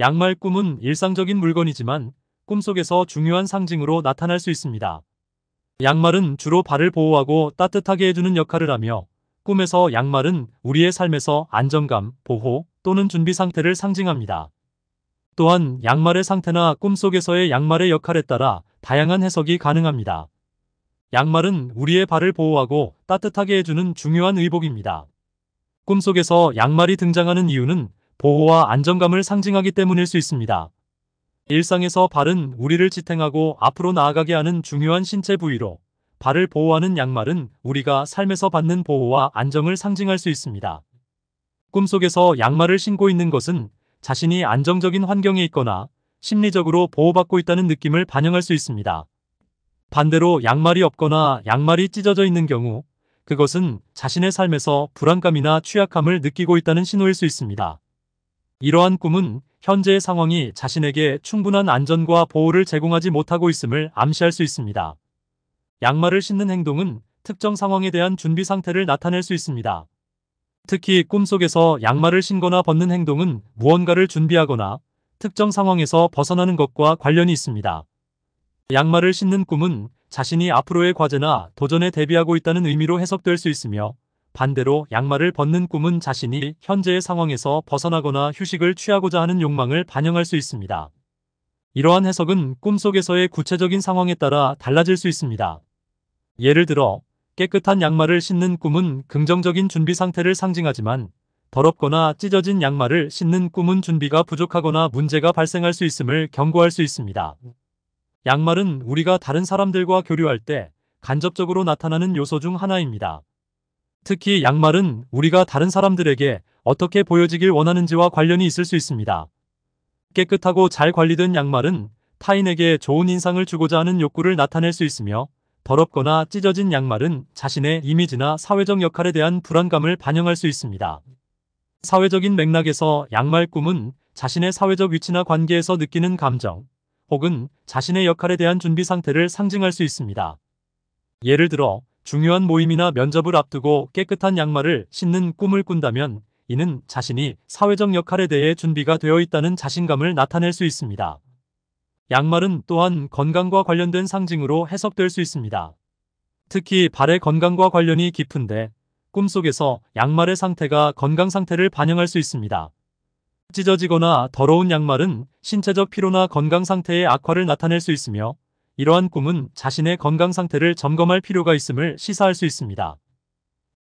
양말 꿈은 일상적인 물건이지만 꿈속에서 중요한 상징으로 나타날 수 있습니다. 양말은 주로 발을 보호하고 따뜻하게 해주는 역할을 하며 꿈에서 양말은 우리의 삶에서 안정감, 보호 또는 준비 상태를 상징합니다. 또한 양말의 상태나 꿈속에서의 양말의 역할에 따라 다양한 해석이 가능합니다. 양말은 우리의 발을 보호하고 따뜻하게 해주는 중요한 의복입니다. 꿈속에서 양말이 등장하는 이유는 보호와 안정감을 상징하기 때문일 수 있습니다. 일상에서 발은 우리를 지탱하고 앞으로 나아가게 하는 중요한 신체 부위로 발을 보호하는 양말은 우리가 삶에서 받는 보호와 안정을 상징할 수 있습니다. 꿈속에서 양말을 신고 있는 것은 자신이 안정적인 환경에 있거나 심리적으로 보호받고 있다는 느낌을 반영할 수 있습니다. 반대로 양말이 없거나 양말이 찢어져 있는 경우 그것은 자신의 삶에서 불안감이나 취약함을 느끼고 있다는 신호일 수 있습니다. 이러한 꿈은 현재의 상황이 자신에게 충분한 안전과 보호를 제공하지 못하고 있음을 암시할 수 있습니다. 양말을 신는 행동은 특정 상황에 대한 준비 상태를 나타낼 수 있습니다. 특히 꿈속에서 양말을 신거나 벗는 행동은 무언가를 준비하거나 특정 상황에서 벗어나는 것과 관련이 있습니다. 양말을 신는 꿈은 자신이 앞으로의 과제나 도전에 대비하고 있다는 의미로 해석될 수 있으며 반대로 양말을 벗는 꿈은 자신이 현재의 상황에서 벗어나거나 휴식을 취하고자 하는 욕망을 반영할 수 있습니다. 이러한 해석은 꿈속에서의 구체적인 상황에 따라 달라질 수 있습니다. 예를 들어 깨끗한 양말을 신는 꿈은 긍정적인 준비 상태를 상징하지만 더럽거나 찢어진 양말을 신는 꿈은 준비가 부족하거나 문제가 발생할 수 있음을 경고할 수 있습니다. 양말은 우리가 다른 사람들과 교류할 때 간접적으로 나타나는 요소 중 하나입니다. 특히 양말은 우리가 다른 사람들에게 어떻게 보여지길 원하는지와 관련이 있을 수 있습니다. 깨끗하고 잘 관리된 양말은 타인에게 좋은 인상을 주고자 하는 욕구를 나타낼 수 있으며 더럽거나 찢어진 양말은 자신의 이미지나 사회적 역할에 대한 불안감을 반영할 수 있습니다. 사회적인 맥락에서 양말 꿈은 자신의 사회적 위치나 관계에서 느끼는 감정 혹은 자신의 역할에 대한 준비 상태를 상징할 수 있습니다. 예를 들어 중요한 모임이나 면접을 앞두고 깨끗한 양말을 신는 꿈을 꾼다면 이는 자신이 사회적 역할에 대해 준비가 되어 있다는 자신감을 나타낼 수 있습니다. 양말은 또한 건강과 관련된 상징으로 해석될 수 있습니다. 특히 발의 건강과 관련이 깊은데 꿈속에서 양말의 상태가 건강 상태를 반영할 수 있습니다. 찢어지거나 더러운 양말은 신체적 피로나 건강 상태의 악화를 나타낼 수 있으며 이러한 꿈은 자신의 건강 상태를 점검할 필요가 있음을 시사할 수 있습니다.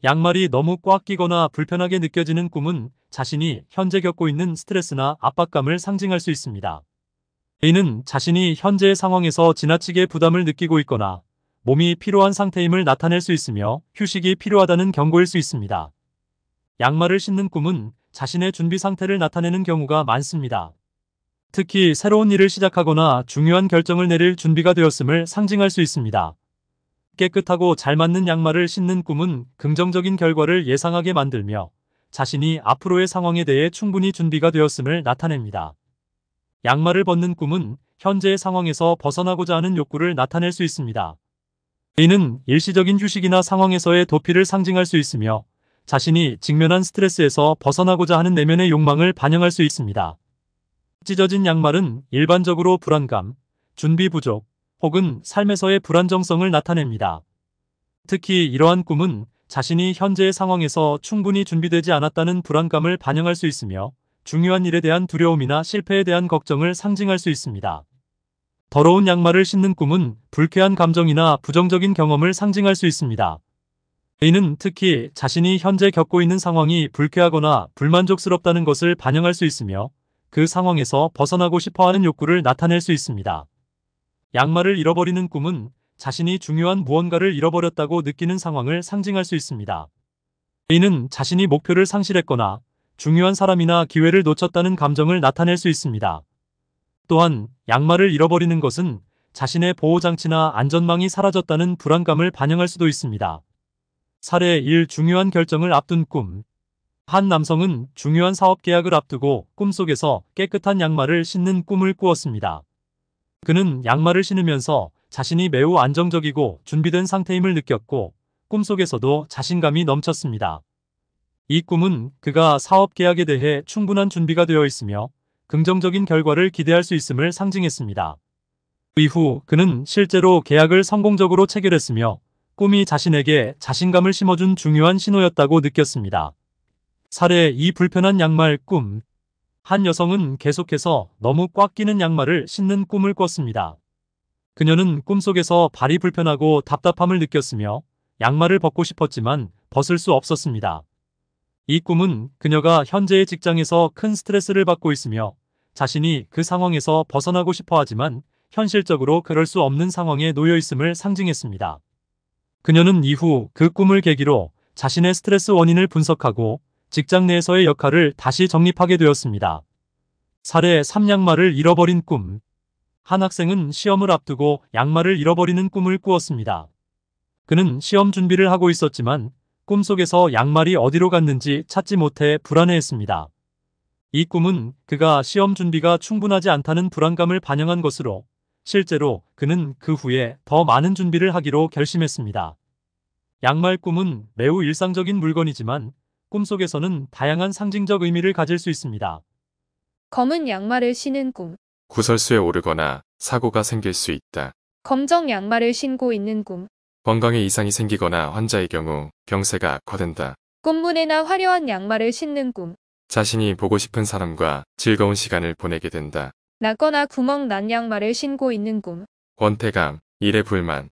양말이 너무 꽉 끼거나 불편하게 느껴지는 꿈은 자신이 현재 겪고 있는 스트레스나 압박감을 상징할 수 있습니다. a 는 자신이 현재의 상황에서 지나치게 부담을 느끼고 있거나 몸이 피로한 상태임을 나타낼 수 있으며 휴식이 필요하다는 경고일 수 있습니다. 양말을 신는 꿈은 자신의 준비 상태를 나타내는 경우가 많습니다. 특히 새로운 일을 시작하거나 중요한 결정을 내릴 준비가 되었음을 상징할 수 있습니다. 깨끗하고 잘 맞는 양말을 신는 꿈은 긍정적인 결과를 예상하게 만들며 자신이 앞으로의 상황에 대해 충분히 준비가 되었음을 나타냅니다. 양말을 벗는 꿈은 현재의 상황에서 벗어나고자 하는 욕구를 나타낼 수 있습니다. 이는 일시적인 휴식이나 상황에서의 도피를 상징할 수 있으며 자신이 직면한 스트레스에서 벗어나고자 하는 내면의 욕망을 반영할 수 있습니다. 찢어진 양말은 일반적으로 불안감, 준비 부족, 혹은 삶에서의 불안정성을 나타냅니다. 특히 이러한 꿈은 자신이 현재의 상황에서 충분히 준비되지 않았다는 불안감을 반영할 수 있으며 중요한 일에 대한 두려움이나 실패에 대한 걱정을 상징할 수 있습니다. 더러운 양말을 신는 꿈은 불쾌한 감정이나 부정적인 경험을 상징할 수 있습니다. 이는 특히 자신이 현재 겪고 있는 상황이 불쾌하거나 불만족스럽다는 것을 반영할 수 있으며 그 상황에서 벗어나고 싶어하는 욕구를 나타낼 수 있습니다. 양말을 잃어버리는 꿈은 자신이 중요한 무언가를 잃어버렸다고 느끼는 상황을 상징할 수 있습니다. 이는 자신이 목표를 상실했거나 중요한 사람이나 기회를 놓쳤다는 감정을 나타낼 수 있습니다. 또한 양말을 잃어버리는 것은 자신의 보호장치나 안전망이 사라졌다는 불안감을 반영할 수도 있습니다. 사례 1 중요한 결정을 앞둔 꿈한 남성은 중요한 사업 계약을 앞두고 꿈속에서 깨끗한 양말을 신는 꿈을 꾸었습니다. 그는 양말을 신으면서 자신이 매우 안정적이고 준비된 상태임을 느꼈고 꿈속에서도 자신감이 넘쳤습니다. 이 꿈은 그가 사업 계약에 대해 충분한 준비가 되어 있으며 긍정적인 결과를 기대할 수 있음을 상징했습니다. 이후 그는 실제로 계약을 성공적으로 체결했으며 꿈이 자신에게 자신감을 심어준 중요한 신호였다고 느꼈습니다. 사례 이 불편한 양말 꿈. 한 여성은 계속해서 너무 꽉 끼는 양말을 신는 꿈을 꿨습니다. 그녀는 꿈속에서 발이 불편하고 답답함을 느꼈으며 양말을 벗고 싶었지만 벗을 수 없었습니다. 이 꿈은 그녀가 현재의 직장에서 큰 스트레스를 받고 있으며 자신이 그 상황에서 벗어나고 싶어 하지만 현실적으로 그럴 수 없는 상황에 놓여 있음을 상징했습니다. 그녀는 이후 그 꿈을 계기로 자신의 스트레스 원인을 분석하고 직장 내에서의 역할을 다시 정립하게 되었습니다. 사례 3양말을 잃어버린 꿈. 한 학생은 시험을 앞두고 양말을 잃어버리는 꿈을 꾸었습니다. 그는 시험 준비를 하고 있었지만 꿈속에서 양말이 어디로 갔는지 찾지 못해 불안해했습니다. 이 꿈은 그가 시험 준비가 충분하지 않다는 불안감을 반영한 것으로 실제로 그는 그 후에 더 많은 준비를 하기로 결심했습니다. 양말 꿈은 매우 일상적인 물건이지만 꿈속에서는 다양한 상징적 의미를 가질 수 있습니다. 검은 양말을 신은 꿈, 구설수에 오르거나 사고가 생길 수 있다. 검정 양말을 신고 있는 꿈, 건강에 이상이 생기거나 환자의 경우 병세가 악화된다. 꽃무늬나 화려한 양말을 신는 꿈, 자신이 보고 싶은 사람과 즐거운 시간을 보내게 된다. 낮거나 구멍 난 양말을 신고 있는 꿈, 권태감, 일의 불만,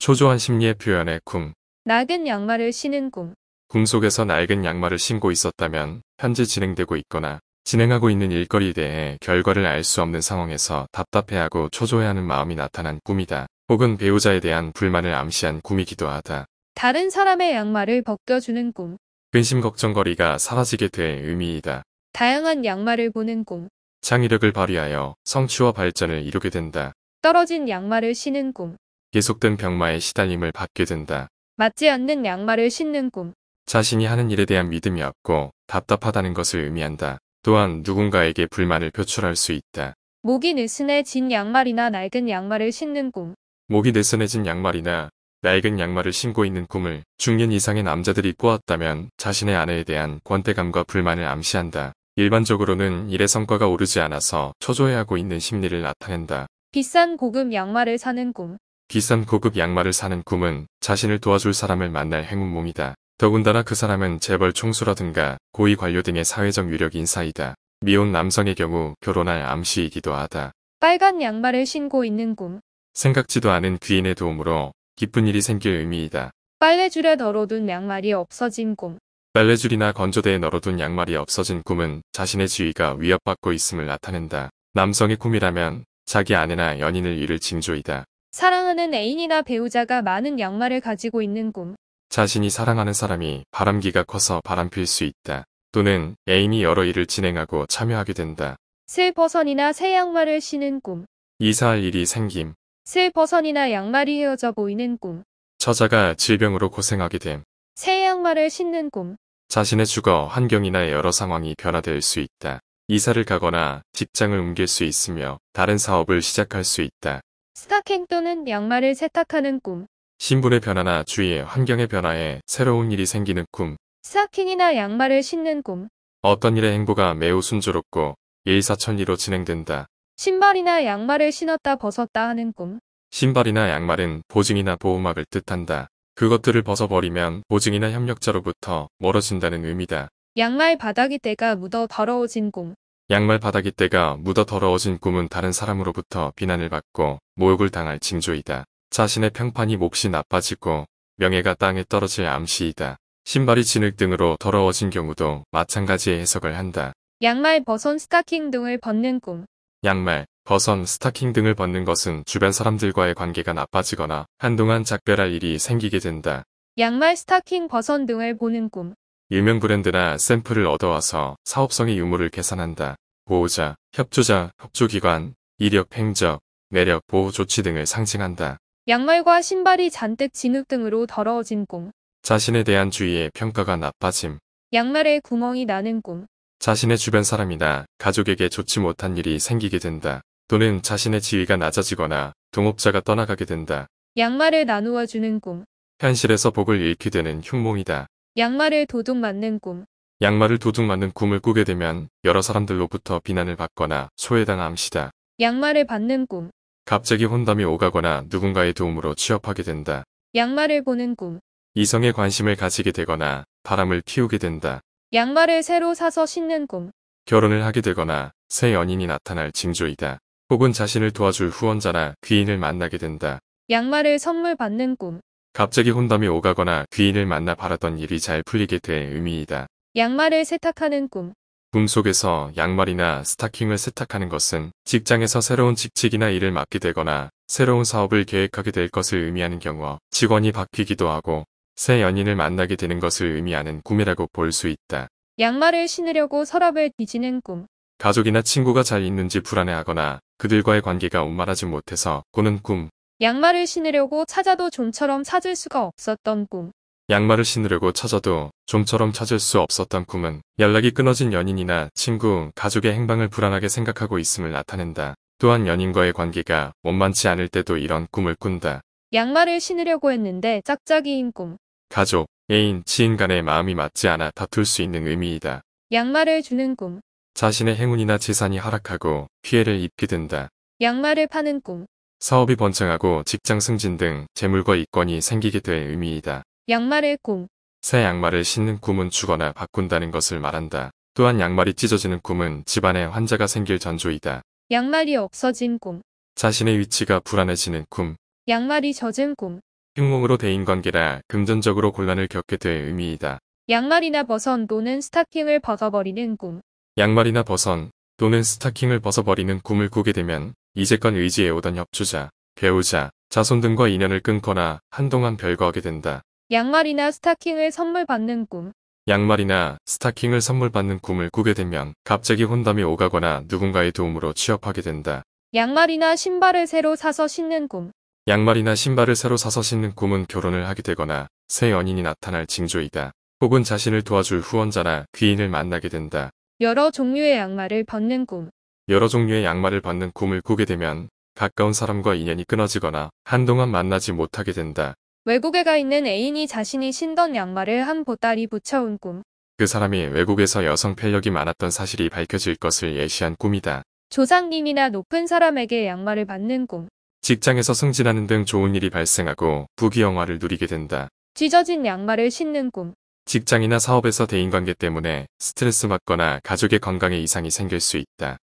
초조한 심리의 표현의 꿈, 낙은 양말을 신은 꿈, 꿈속에서 낡은 양말을 신고 있었다면 현재 진행되고 있거나 진행하고 있는 일거리에 대해 결과를 알 수 없는 상황에서 답답해하고 초조해하는 마음이 나타난 꿈이다. 혹은 배우자에 대한 불만을 암시한 꿈이기도 하다. 다른 사람의 양말을 벗겨주는 꿈. 근심 걱정거리가 사라지게 될 의미이다. 다양한 양말을 보는 꿈. 창의력을 발휘하여 성취와 발전을 이루게 된다. 떨어진 양말을 신는 꿈. 계속된 병마에 시달림을 받게 된다. 맞지 않는 양말을 신는 꿈. 자신이 하는 일에 대한 믿음이 없고 답답하다는 것을 의미한다. 또한 누군가에게 불만을 표출할 수 있다. 목이 느슨해진 양말이나 낡은 양말을 신는 꿈. 목이 느슨해진 양말이나 낡은 양말을 신고 있는 꿈을 중년 이상의 남자들이 꾸었다면 자신의 아내에 대한 권태감과 불만을 암시한다. 일반적으로는 일의 성과가 오르지 않아서 초조해하고 있는 심리를 나타낸다. 비싼 고급 양말을 사는 꿈. 비싼 고급 양말을 사는 꿈은 자신을 도와줄 사람을 만날 행운몽이다. 더군다나 그 사람은 재벌 총수라든가 고위 관료 등의 사회적 유력 인사이다. 미혼 남성의 경우 결혼할 암시이기도 하다. 빨간 양말을 신고 있는 꿈. 생각지도 않은 귀인의 도움으로 기쁜 일이 생길 의미이다. 빨래줄에 널어둔 양말이 없어진 꿈. 빨래줄이나 건조대에 널어둔 양말이 없어진 꿈은 자신의 지위가 위협받고 있음을 나타낸다. 남성의 꿈이라면 자기 아내나 연인을 잃을 징조이다. 사랑하는 애인이나 배우자가 많은 양말을 가지고 있는 꿈. 자신이 사랑하는 사람이 바람기가 커서 바람필 수 있다. 또는 애인이 여러 일을 진행하고 참여하게 된다. 새 버선이나 새 양말을 신은 꿈. 이사할 일이 생김. 새 버선이나 양말이 헤어져 보이는 꿈. 처자가 질병으로 고생하게 됨. 새 양말을 신는 꿈. 자신의 주거 환경이나 여러 상황이 변화될 수 있다. 이사를 가거나 직장을 옮길 수 있으며 다른 사업을 시작할 수 있다. 스타킹 또는 양말을 세탁하는 꿈. 신분의 변화나 주위의 환경의 변화에 새로운 일이 생기는 꿈. 스타킹이나 양말을 신는 꿈. 어떤 일의 행보가 매우 순조롭고 일사천리로 진행된다. 신발이나 양말을 신었다 벗었다 하는 꿈. 신발이나 양말은 보증이나 보호막을 뜻한다. 그것들을 벗어버리면 보증이나 협력자로부터 멀어진다는 의미다. 양말 바닥이 때가 묻어 더러워진 꿈. 양말 바닥이 때가 묻어 더러워진 꿈은 다른 사람으로부터 비난을 받고 모욕을 당할 징조이다. 자신의 평판이 몹시 나빠지고 명예가 땅에 떨어질 암시이다. 신발이 진흙 등으로 더러워진 경우도 마찬가지의 해석을 한다. 양말, 버선, 스타킹 등을 벗는 꿈. 양말, 버선, 스타킹 등을 벗는 것은 주변 사람들과의 관계가 나빠지거나 한동안 작별할 일이 생기게 된다. 양말, 스타킹, 버선 등을 보는 꿈. 유명 브랜드나 샘플을 얻어와서 사업성의 유무를 계산한다. 보호자, 협조자, 협조기관, 이력 행적 매력 보호 조치 등을 상징한다. 양말과 신발이 잔뜩 진흙 등으로 더러워진 꿈. 자신에 대한 주위의 평가가 나빠짐. 양말에 구멍이 나는 꿈. 자신의 주변 사람이나 가족에게 좋지 못한 일이 생기게 된다. 또는 자신의 지위가 낮아지거나 동업자가 떠나가게 된다. 양말을 나누어 주는 꿈. 현실에서 복을 잃게 되는 흉몽이다. 양말을 도둑 맞는 꿈. 양말을 도둑 맞는 꿈을 꾸게 되면 여러 사람들로부터 비난을 받거나 소외당 암시다. 양말을 받는 꿈. 갑자기 혼담이 오가거나 누군가의 도움으로 취업하게 된다. 양말을 보는 꿈. 이성에 관심을 가지게 되거나 바람을 피우게 된다. 양말을 새로 사서 신는 꿈. 결혼을 하게 되거나 새 연인이 나타날 징조이다. 혹은 자신을 도와줄 후원자나 귀인을 만나게 된다. 양말을 선물 받는 꿈. 갑자기 혼담이 오가거나 귀인을 만나 바라던 일이 잘 풀리게 될 의미이다. 양말을 세탁하는 꿈. 꿈속에서 양말이나 스타킹을 세탁하는 것은 직장에서 새로운 직책이나 일을 맡게 되거나 새로운 사업을 계획하게 될 것을 의미하는 경우 직원이 바뀌기도 하고 새 연인을 만나게 되는 것을 의미하는 꿈이라고 볼 수 있다. 양말을 신으려고 서랍을 뒤지는 꿈. 가족이나 친구가 잘 있는지 불안해하거나 그들과의 관계가 원만하지 못해서 꾸는 꿈. 양말을 신으려고 찾아도 좀처럼 찾을 수가 없었던 꿈. 양말을 신으려고 찾아도 좀처럼 찾을 수 없었던 꿈은 연락이 끊어진 연인이나 친구, 가족의 행방을 불안하게 생각하고 있음을 나타낸다. 또한 연인과의 관계가 원만치 않을 때도 이런 꿈을 꾼다. 양말을 신으려고 했는데 짝짝이인 꿈. 가족, 애인, 지인 간의 마음이 맞지 않아 다툴 수 있는 의미이다. 양말을 주는 꿈. 자신의 행운이나 재산이 하락하고 피해를 입게 된다. 양말을 파는 꿈. 사업이 번창하고 직장 승진 등 재물과 이권이 생기게 될 의미이다. 양말의 꿈. 새 양말을 신는 꿈은 주거나 바꾼다는 것을 말한다. 또한 양말이 찢어지는 꿈은 집안에 환자가 생길 전조이다. 양말이 없어진 꿈. 자신의 위치가 불안해지는 꿈. 양말이 젖은 꿈. 흉몽으로 대인관계라 금전적으로 곤란을 겪게 될 의미이다. 양말이나 벗선 또는 스타킹을 벗어버리는 꿈. 양말이나 벗선 또는 스타킹을 벗어버리는 꿈을 꾸게 되면 이제껏 의지해오던 협주자, 배우자, 자손 등과 인연을 끊거나 한동안 별거하게 된다. 양말이나 스타킹을 선물 받는 꿈. 양말이나 스타킹을 선물 받는 꿈을 꾸게 되면 갑자기 혼담이 오가거나 누군가의 도움으로 취업하게 된다. 양말이나 신발을 새로 사서 신는 꿈. 양말이나 신발을 새로 사서 신는 꿈은 결혼을 하게 되거나 새 연인이 나타날 징조이다. 혹은 자신을 도와줄 후원자나 귀인을 만나게 된다. 여러 종류의 양말을 벗는 꿈. 여러 종류의 양말을 벗는 꿈을 꾸게 되면 가까운 사람과 인연이 끊어지거나 한동안 만나지 못하게 된다. 외국에 가 있는 애인이 자신이 신던 양말을 한 보따리 붙여온 꿈. 그 사람이 외국에서 여성 편력이 많았던 사실이 밝혀질 것을 예시한 꿈이다. 조상님이나 높은 사람에게 양말을 받는 꿈. 직장에서 승진하는 등 좋은 일이 발생하고 부귀영화를 누리게 된다. 찢어진 양말을 신는 꿈. 직장이나 사업에서 대인관계 때문에 스트레스 받거나 가족의 건강에 이상이 생길 수 있다.